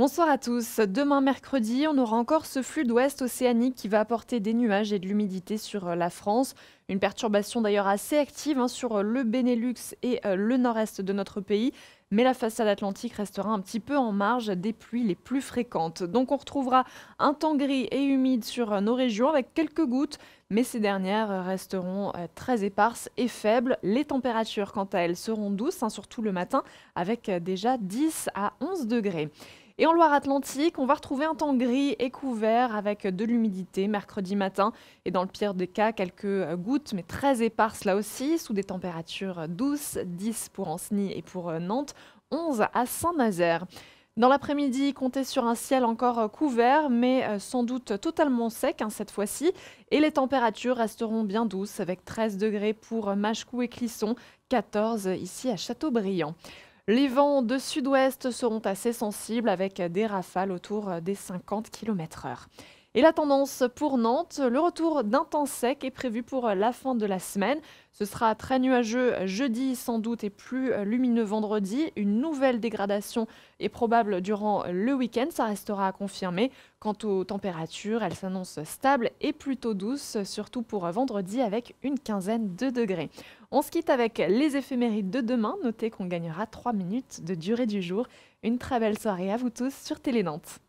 Bonsoir à tous. Demain mercredi, on aura encore ce flux d'ouest océanique qui va apporter des nuages et de l'humidité sur euh, la France. Une perturbation d'ailleurs assez active hein, sur euh, le Benelux et euh, le nord-est de notre pays. Mais la façade atlantique restera un petit peu en marge des pluies les plus fréquentes. Donc on retrouvera un temps gris et humide sur nos régions avec quelques gouttes, mais ces dernières resteront très éparses et faibles. Les températures, quant à elles, seront douces, hein, surtout le matin, avec déjà 10 à 11 degrés. Et en Loire-Atlantique, on va retrouver un temps gris et couvert avec de l'humidité mercredi matin. Et dans le pire des cas, quelques gouttes, mais très éparses là aussi, sous des températures douces, 10 pour Ancenis et pour euh, Nantes, 11 à Saint-Nazaire. Dans l'après-midi, comptez sur un ciel encore euh, couvert, mais euh, sans doute totalement sec hein, cette fois-ci. Et les températures resteront bien douces, avec 13 degrés pour Machecoux et Clisson, 14 ici à Châteaubriand. Les vents de sud-ouest seront assez sensibles avec des rafales autour des 50 km/h. Et la tendance pour Nantes, le retour d'un temps sec est prévu pour la fin de la semaine. Ce sera très nuageux jeudi sans doute et plus lumineux vendredi. Une nouvelle dégradation est probable durant le week-end, ça restera à confirmer. Quant aux températures, elles s'annoncent stables et plutôt douces, surtout pour vendredi avec une quinzaine de degrés. On se quitte avec les éphémérides de demain. Notez qu'on gagnera 3 minutes de durée du jour. Une très belle soirée à vous tous sur Télé Nantes.